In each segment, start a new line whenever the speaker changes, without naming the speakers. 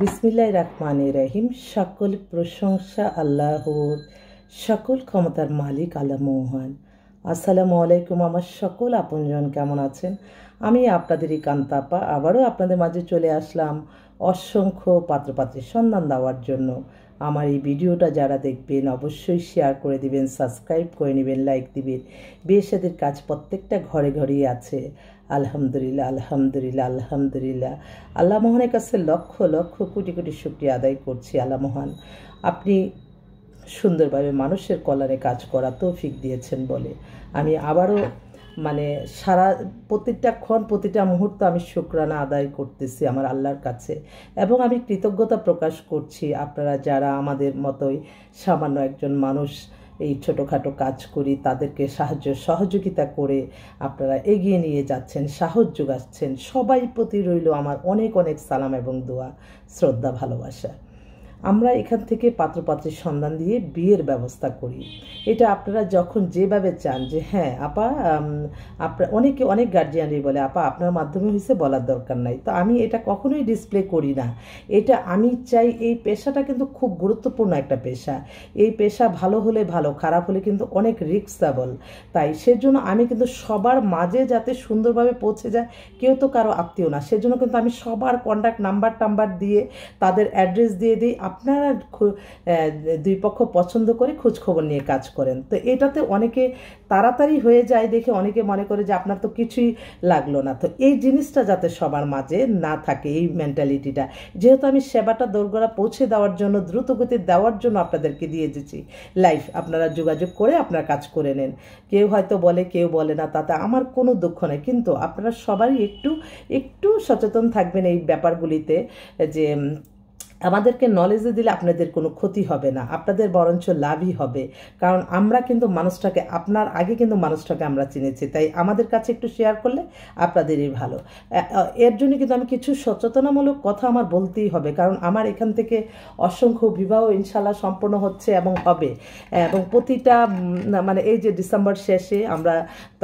বিসমিল্লাহ রাহমান রহিম সকল প্রশংসা আল্লাহর সকল ক্ষমতার মালিক আল্লাহ মোহান আসসালামু আলাইকুম আমার সকল আপনজন কেমন আছেন আমি আপনাদেরই কান্তাপা আবারও আপনাদের মাঝে চলে আসলাম অসংখ্য পাত্রপাত্রের সন্ধান দেওয়ার জন্য আমার এই ভিডিওটা যারা দেখবেন অবশ্যই শেয়ার করে দিবেন সাবস্ক্রাইব করে নেবেন লাইক দিবেন বিয়ে সাদের কাজ প্রত্যেকটা ঘরে ঘরেই আছে আলহামদুলিল্লাহ আলহামদুলিল্লাহ আলহামদুলিল্লাহ আল্লাহ মোহনের কাছে লক্ষ লক্ষ কোটি কোটি শুক্রিয়া আদায় করছি আল্লাহ মহান আপনি সুন্দরভাবে মানুষের কল্যাণে কাজ করা তৌফিক দিয়েছেন বলে আমি আবারও মানে সারা প্রতিটা ক্ষণ প্রতিটা মুহূর্ত আমি শুক্রানা আদায় করতেছি আমার আল্লাহর কাছে এবং আমি কৃতজ্ঞতা প্রকাশ করছি আপনারা যারা আমাদের মতোই সামান্য একজন মানুষ এই ছোটোখাটো কাজ করি তাদেরকে সাহায্য সহযোগিতা করে আপনারা এগিয়ে নিয়ে যাচ্ছেন সাহস যোগাচ্ছেন সবাই প্রতি রইল আমার অনেক অনেক সালাম এবং দোয়া শ্রদ্ধা ভালোবাসা আমরা এখান থেকে পাত্রপাত্রের সন্ধান দিয়ে বিয়ের ব্যবস্থা করি এটা আপনারা যখন যেভাবে চান যে হ্যাঁ আপা আপনার অনেকে অনেক গার্জিয়ানই বলে আপা আপনার মাধ্যমে হয়েছে বলার দরকার নাই তো আমি এটা কখনোই ডিসপ্লে করি না এটা আমি চাই এই পেশাটা কিন্তু খুব গুরুত্বপূর্ণ একটা পেশা এই পেশা ভালো হলে ভালো খারাপ হলে কিন্তু অনেক রিক্সাবল তাই সেজন্য আমি কিন্তু সবার মাঝে যাতে সুন্দরভাবে পৌঁছে যায় কেউ তো কারো আত্মীয় না সেজন্য কিন্তু আমি সবার কন্ট্যাক্ট নাম্বার টাম্বার দিয়ে তাদের অ্যাড্রেস দিয়ে দিই আপনারা দুই পক্ষ পছন্দ করে খোঁজখবর খবর নিয়ে কাজ করেন তো এটাতে অনেকে তাড়াতাড়ি হয়ে যায় দেখে অনেকে মনে করে যে আপনার তো কিছুই লাগলো না তো এই জিনিসটা যাতে সবার মাঝে না থাকে এই মেন্টালিটিটা যেহেতু আমি সেবাটা দোরগোড়া পৌঁছে দেওয়ার জন্য দ্রুতগতি দেওয়ার জন্য আপনাদেরকে দিয়ে দিয়েছি লাইফ আপনারা যোগাযোগ করে আপনার কাজ করে নেন কেউ হয়তো বলে কেউ বলে না তাতে আমার কোনো দুঃখ নেই কিন্তু আপনারা সবাই একটু একটু সচেতন থাকবেন এই ব্যাপারগুলিতে যে আমাদেরকে নলেজে দিলে আপনাদের কোনো ক্ষতি হবে না আপনাদের বরঞ্চ লাভই হবে কারণ আমরা কিন্তু মানুষটাকে আপনার আগে কিন্তু মানুষটাকে আমরা চিনেছি তাই আমাদের কাছে একটু শেয়ার করলে আপনাদেরই ভালো এর জন্য কিন্তু আমি কিছু সচেতনামূলক কথা আমার বলতেই হবে কারণ আমার এখান থেকে অসংখ্য বিবাহ ইনশাল্লাহ সম্পন্ন হচ্ছে এবং হবে এবং প্রতিটা মানে এই যে ডিসেম্বর শেষে আমরা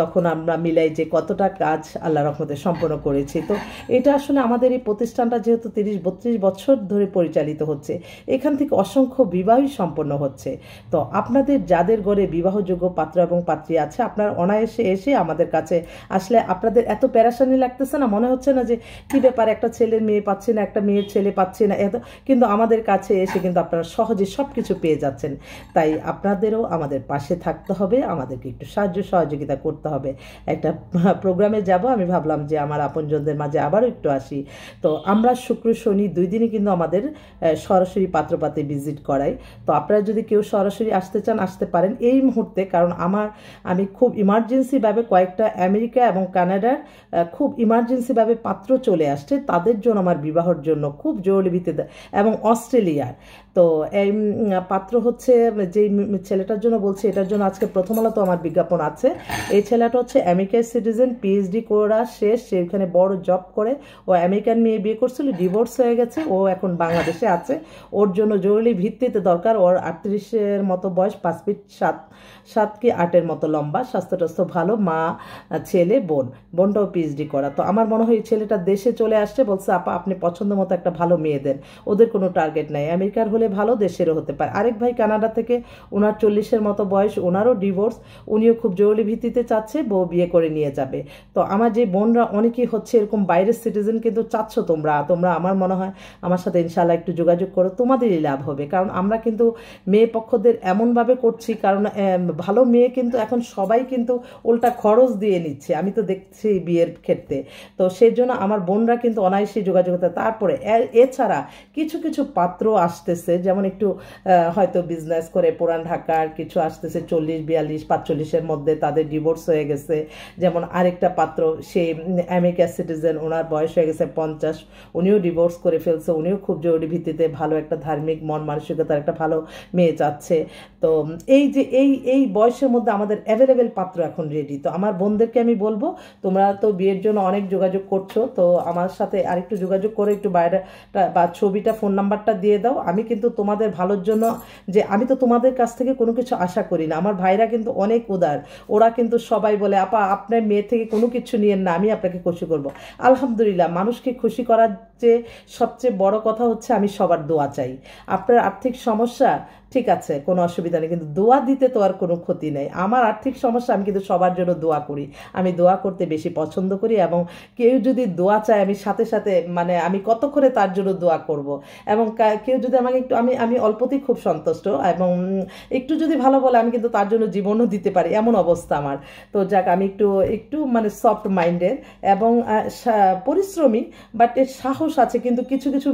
তখন আমরা মিলাই যে কতটা কাজ আল্লাহ রহমতে সম্পন্ন করেছি তো এটা আসলে আমাদের এই প্রতিষ্ঠানটা যেহেতু তিরিশ বত্রিশ বছর ধরে পরি পরিচালিত হচ্ছে এখান থেকে অসংখ্য বিবাহই সম্পন্ন হচ্ছে তো আপনাদের যাদের ঘরে বিবাহযোগ্য পাত্র এবং পাত্রী আছে আপনার অনায়াসে এসে আমাদের কাছে আসলে আপনাদের এত প্যারাসানি লাগতেছে না মনে হচ্ছে না যে কী ব্যাপার একটা ছেলের মেয়ে পাচ্ছি না একটা মেয়ের ছেলে পাচ্ছি না এত কিন্তু আমাদের কাছে এসে কিন্তু আপনারা সহজে সব কিছু পেয়ে যাচ্ছেন তাই আপনাদেরও আমাদের পাশে থাকতে হবে আমাদেরকে একটু সাহায্য সহযোগিতা করতে হবে একটা প্রোগ্রামে যাব আমি ভাবলাম যে আমার আপনজনদের মাঝে আবারও একটু আসি তো আমরা শুক্র শনি দুই দিনই কিন্তু আমাদের সরাসরি পাত্রপাতে ভিজিট করাই তো আপনারা যদি কেউ সরাসরি আসতে চান আসতে পারেন এই মুহূর্তে কারণ আমার আমি খুব ইমার্জেন্সিভাবে কয়েকটা আমেরিকা এবং কানাডার খুব ইমার্জেন্সিভাবে পাত্র চলে আসছে তাদের জন্য আমার বিবাহর জন্য খুব জরুরি ভিত্তিতে এবং অস্ট্রেলিয়ার তো এই পাত্র হচ্ছে যে ছেলেটার জন্য বলছে এটার জন্য আজকে প্রথম আলো তো আমার বিজ্ঞাপন আছে এই ছেলেটা হচ্ছে আমেরিকার সিটিজেন পিএইচডি করা শেষ সে এখানে বড় জব করে ও আমেরিকান মেয়ে বিয়ে করছিল ডিভোর্স হয়ে গেছে ও এখন বাংলাদেশে আছে ওর জন্য জরুরি ভিত্তিতে দরকার ওর আটত্রিশের মতো বয়স পাঁচ ফিট সাত সাত কি আটের মতো লম্বা স্বাস্থ্য টাস্থ্য ভালো মা ছেলে বোন বোনটাও পিএইচডি করা তো আমার মনে হয় এই ছেলেটা দেশে চলে আসছে বলছে আপা আপনি পছন্দ মতো একটা ভালো মেয়ে দেন ওদের কোনো টার্গেট নাই আমেরিকার হলে হলে ভালো দেশেরও হতে পারে আরেক ভাই কানাডা থেকে ওনার চল্লিশের মতো বয়স ওনারও ডিভোর্স উনিও খুব জরুরি ভিত্তিতে চাচ্ছে বউ বিয়ে করে নিয়ে যাবে তো আমার যে বোনরা অনেকেই হচ্ছে এরকম বাইরের সিটিজেন কিন্তু চাচ্ছ তোমরা তোমরা আমার মনে হয় আমার সাথে ইনশাল্লাহ একটু যোগাযোগ করো তোমাদেরই লাভ হবে কারণ আমরা কিন্তু মেয়ে পক্ষদের এমনভাবে করছি কারণ ভালো মেয়ে কিন্তু এখন সবাই কিন্তু উল্টা খরচ দিয়ে নিচ্ছে আমি তো দেখছি বিয়ের ক্ষেত্রে তো সেই জন্য আমার বোনরা কিন্তু অনায়াসে যোগাযোগ হতে তারপরে এছাড়া কিছু কিছু পাত্র আসতেছে যেমন একটু হয়তো বিজনেস করে পুরান ঢাকার কিছু আসতেছে চল্লিশ বিয়াল্লিশ পাঁচচল্লিশের মধ্যে তাদের ডিভোর্স হয়ে গেছে যেমন আরেকটা পাত্র সে আমেরিকার সিটিজেন ওনার বয়স হয়ে গেছে পঞ্চাশ উনিও ডিভোর্স করে ফেলছে উনিও খুব জরুরি ভিত্তিতে ভালো একটা ধার্মিক মন মানসিকতার একটা ভালো মেয়ে চাচ্ছে তো এই যে এই এই বয়সের মধ্যে আমাদের অ্যাভেলেবেল পাত্র এখন রেডি তো আমার বোনদেরকে আমি বলবো তোমরা তো বিয়ের জন্য অনেক যোগাযোগ করছো তো আমার সাথে আরেকটু যোগাযোগ করে একটু বাইরেটা বা ছবিটা ফোন নাম্বারটা দিয়ে দাও আমি কিন্তু কিন্তু তোমাদের ভালোর জন্য যে আমি তো তোমাদের কাছ থেকে কোনো কিছু আশা করি না আমার ভাইরা কিন্তু অনেক উদার ওরা কিন্তু সবাই বলে আপা আপনার মেয়ে থেকে কোনো কিছু নিয়ে না আমি আপনাকে খুশি করব আলহামদুলিল্লাহ মানুষকে খুশি করার যে সবচেয়ে বড় কথা হচ্ছে আমি সবার দোয়া চাই আপনার আর্থিক সমস্যা ঠিক আছে কোনো অসুবিধা নেই কিন্তু দোয়া দিতে তো আর কোনো ক্ষতি নেই আমার আর্থিক সমস্যা আমি কিন্তু সবার জন্য দোয়া করি আমি দোয়া করতে বেশি পছন্দ করি এবং কেউ যদি দোয়া চায় আমি সাথে সাথে মানে আমি কতক্ষণে তার জন্য দোয়া করব এবং কেউ যদি আমাকে একটু আমি আমি অল্পতেই খুব সন্তুষ্ট এবং একটু যদি ভালো বলে আমি কিন্তু তার জন্য জীবনও দিতে পারি এমন অবস্থা আমার তো যাক আমি একটু একটু মানে সফট মাইন্ডের এবং পরিশ্রমী বাট এর সাহস আছে কিন্তু কিছু কিছু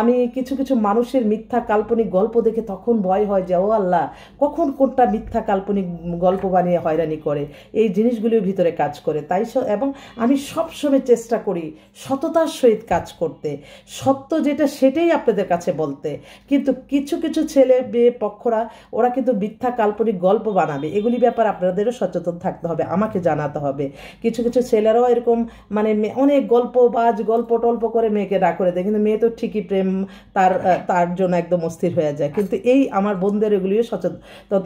আমি কিছু কিছু মানুষের মিথ্যা কাল্পনিক গল্প দেখে তখন ভয় ভয় হয় যে ও আল্লাহ কখন কোনটা মিথ্যা কাল্পনিক গল্প বানিয়ে হয়রানি করে এই জিনিসগুলিও ভিতরে কাজ করে তাই এবং আমি সবসময় চেষ্টা করি সততার সহিত কাজ করতে সত্য যেটা সেটাই আপনাদের কাছে বলতে কিন্তু কিছু কিছু ছেলে মেয়ে পক্ষরা ওরা কিন্তু মিথ্যা কাল্পনিক গল্প বানাবে এগুলি ব্যাপারে আপনাদেরও সচেতন থাকতে হবে আমাকে জানাতে হবে কিছু কিছু ছেলেরাও এরকম মানে অনেক গল্প বাজ গল্প টল্প করে মেয়েকে ডাক করে দেয় কিন্তু মেয়ে তো ঠিকই প্রেম তার তার জন্য একদম অস্থির হয়ে যায় কিন্তু এই আমার বন্ধুদের এগুলিও সচেতন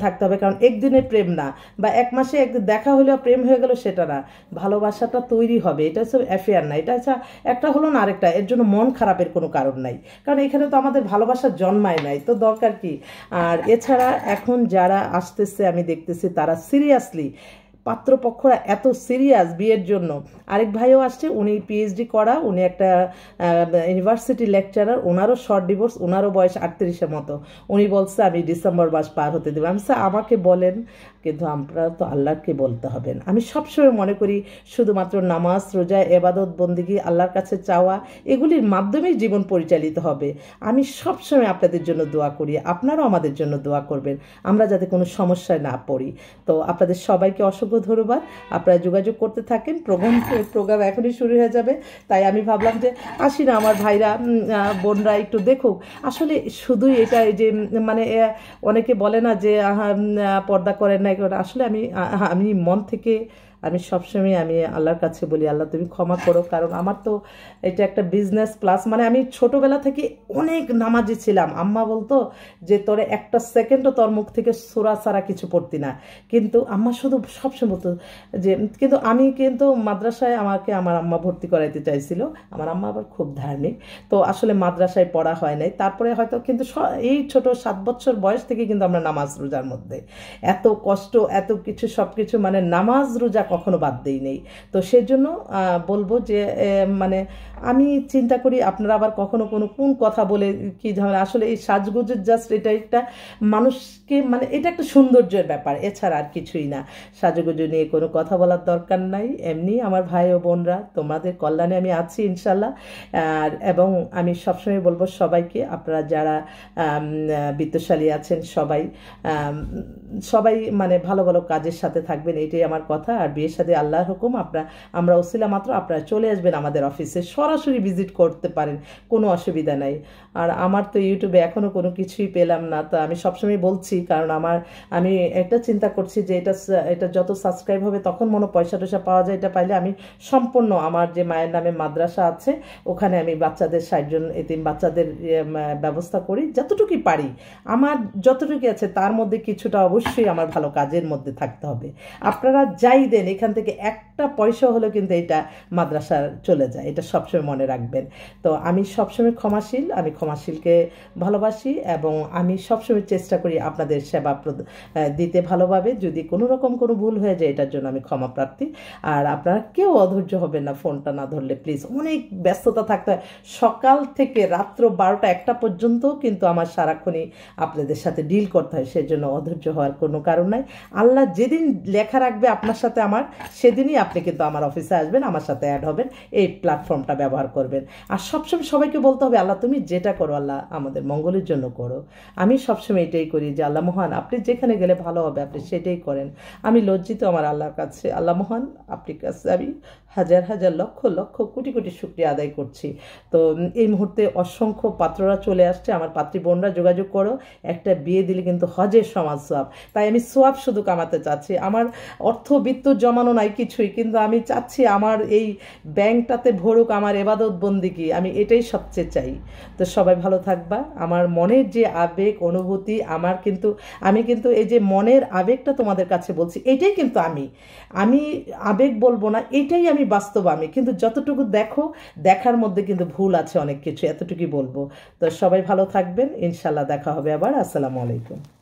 থাকতে হবে কারণ একদিনে প্রেম না বা এক মাসে একদিন দেখা হলেও প্রেম হয়ে গেল সেটা না ভালোবাসাটা তৈরি হবে এটা হচ্ছে অ্যাফেয়ার না এটা হচ্ছে একটা হলো না আরেকটা এর জন্য মন খারাপের কোনো কারণ নাই কারণ এখানে তো আমাদের ভালোবাসা জন্মায় নাই তো দরকার কি আর এছাড়া এখন যারা আসতেছে আমি দেখতেছি তারা সিরিয়াসলি পাত্রপক্ষরা এত সিরিয়াস বিয়ের জন্য আরেক ভাইও আসছে উনি পিএইচডি করা উনি একটা ইউনিভার্সিটি লেকচারার ওনারও শর্ট ডিভোর্স ওনারও বয়স আটত্রিশের মতো উনি বলছে আমি ডিসেম্বর মাস পার হতে দেবো আমি আমাকে বলেন কিন্তু আমরা তো আল্লাহকে বলতে হবেন আমি সবসময় মনে করি শুধুমাত্র নামাজ রোজা এবাদত বন্দিগি আল্লাহর কাছে চাওয়া এগুলির মাধ্যমেই জীবন পরিচালিত হবে আমি সবসময় আপনাদের জন্য দোয়া করি আপনারাও আমাদের জন্য দোয়া করবেন আমরা যাতে কোনো সমস্যায় না পড়ি তো আপনাদের সবাইকে অসংখ্য ধন্যবাদ আপনারা যোগাযোগ করতে থাকেন প্রোগ্রাম প্রোগ্রাম এখনই শুরু হয়ে যাবে তাই আমি ভাবলাম যে আসি না আমার ভাইরা বোনরা একটু দেখুক আসলে শুধুই এটা যে মানে অনেকে বলে না যে পর্দা করেন না কারণ আসলে আমি আমি মন থেকে আমি সবসময় আমি আল্লাহর কাছে বলি আল্লাহ তুমি ক্ষমা করো কারণ আমার তো এটা একটা বিজনেস প্লাস মানে আমি ছোটোবেলা থেকে অনেক নামাজি ছিলাম আম্মা বলতো যে তোর একটা সেকেন্ডও তোর মুখ থেকে সোরা সারা কিছু পড়তি না কিন্তু আম্মা শুধু সবসময় বলতো যে কিন্তু আমি কিন্তু মাদ্রাসায় আমাকে আমার আম্মা ভর্তি করাইতে চাইছিল আমার আম্মা আবার খুব ধার্মিক তো আসলে মাদ্রাসায় পড়া হয় নাই তারপরে হয়তো কিন্তু এই ছোট সাত বছর বয়স থেকে কিন্তু আমরা নামাজ রোজার মধ্যে এত কষ্ট এত কিছু সব কিছু মানে নামাজ রোজা কখনো বাদ দেই নেই তো সেজন্য বলবো যে মানে আমি চিন্তা করি আপনারা আবার কখনো কোনো কোন কথা বলে কি ঝামেলা আসলে এই সাজগোজের জাস্ট এটা একটা মানুষকে মানে এটা একটা সৌন্দর্যের ব্যাপার এছাড়া আর কিছুই না সাজগোজো নিয়ে কোনো কথা বলার দরকার নাই এমনি আমার ভাই ও বোনরা তোমাদের কল্যাণে আমি আছি ইনশাল্লাহ আর এবং আমি সবসময় বলবো সবাইকে আপনারা যারা বিত্তশালী আছেন সবাই সবাই মানে ভালো ভালো কাজের সাথে থাকবেন এটাই আমার কথা আর সাথে আল্লাহর হুকুম আপনার আমরা ওসিলা মাত্র আপনারা চলে আসবেন আমাদের অফিসে সরাসরি ভিজিট করতে পারেন কোনো অসুবিধা নাই আর আমার তো ইউটিউবে এখনও কোনো কিছুই পেলাম না তো আমি সবসময় বলছি কারণ আমার আমি একটা চিন্তা করছি যে এটা এটা যত সাবস্ক্রাইব হবে তখন মনে পয়সা টয়সা পাওয়া যায় এটা পাইলে আমি সম্পূর্ণ আমার যে মায়ের নামে মাদ্রাসা আছে ওখানে আমি বাচ্চাদের ষাটজন এতিম বাচ্চাদের ইয়ে, ব্যবস্থা করি যতটুকুই পারি আমার যতটুকু আছে তার মধ্যে কিছুটা অবশ্যই আমার ভালো কাজের মধ্যে থাকতে হবে আপনারা যাই দেন এখান থেকে একটা পয়সা হলো কিন্তু এটা মাদ্রাসার চলে যায় এটা সবসময় মনে রাখবেন তো আমি সবসময় ক্ষমাশীল আমি ক্ষমাশীলকে ভালোবাসি এবং আমি সবসময় চেষ্টা করি আপনাদের সেবা দিতে ভালোভাবে যদি কোনো রকম কোনো ভুল হয়ে যায় এটার জন্য আমি ক্ষমা প্রার্থী আর আপনারা কেউ অধৈর্য হবেন না ফোনটা না ধরলে প্লিজ অনেক ব্যস্ততা থাকতে হয় সকাল থেকে রাত্র বারোটা একটা পর্যন্ত কিন্তু আমার সারাক্ষণই আপনাদের সাথে ডিল করতে হয় সেজন্য অধৈর্য হওয়ার কোনো কারণ নাই আল্লাহ যেদিন লেখা রাখবে আপনার সাথে আমার আমার সেদিনই আপনি কিন্তু আমার অফিসে আসবেন আমার সাথে অ্যাড হবেন এই প্ল্যাটফর্মটা ব্যবহার করবেন আর সবসময় সবাইকে বলতে হবে আল্লাহ তুমি যেটা করো আল্লাহ আমাদের মঙ্গলের জন্য করো আমি সবসময় এটাই করি যে আল্লাহ মহান আপনি যেখানে গেলে ভালো হবে আপনি সেটাই করেন আমি লজ্জিত আমার আল্লাহর কাছে আল্লাহ মহান আপনি কাছে আমি হাজার হাজার লক্ষ লক্ষ কোটি কোটি শুক্রিয়া আদায় করছি তো এই মুহূর্তে অসংখ্য পাত্ররা চলে আসছে আমার পাত্রী বোনরা যোগাযোগ করো একটা বিয়ে দিলে কিন্তু হজের সমাজ সোয়াব তাই আমি সোয়াব শুধু কামাতে চাচ্ছি আমার অর্থবিত্ত জমানো নাই কিছুই কিন্তু আমি চাচ্ছি আমার এই ব্যাংকটাতে ভরুক আমার এবাদত বন্দিকি আমি এটাই সবচেয়ে চাই তো সবাই ভালো থাকবা আমার মনের যে আবেগ অনুভূতি আমার কিন্তু আমি কিন্তু এই যে মনের আবেগটা তোমাদের কাছে বলছি এটাই কিন্তু আমি আমি আবেগ বলবো না এটাই আমি বাস্তব আমি কিন্তু যতটুকু দেখো দেখার মধ্যে কিন্তু ভুল আছে অনেক কিছু এতটুকুই বলবো তো সবাই ভালো থাকবেন ইনশাল্লাহ দেখা হবে আবার আসসালামু আলাইকুম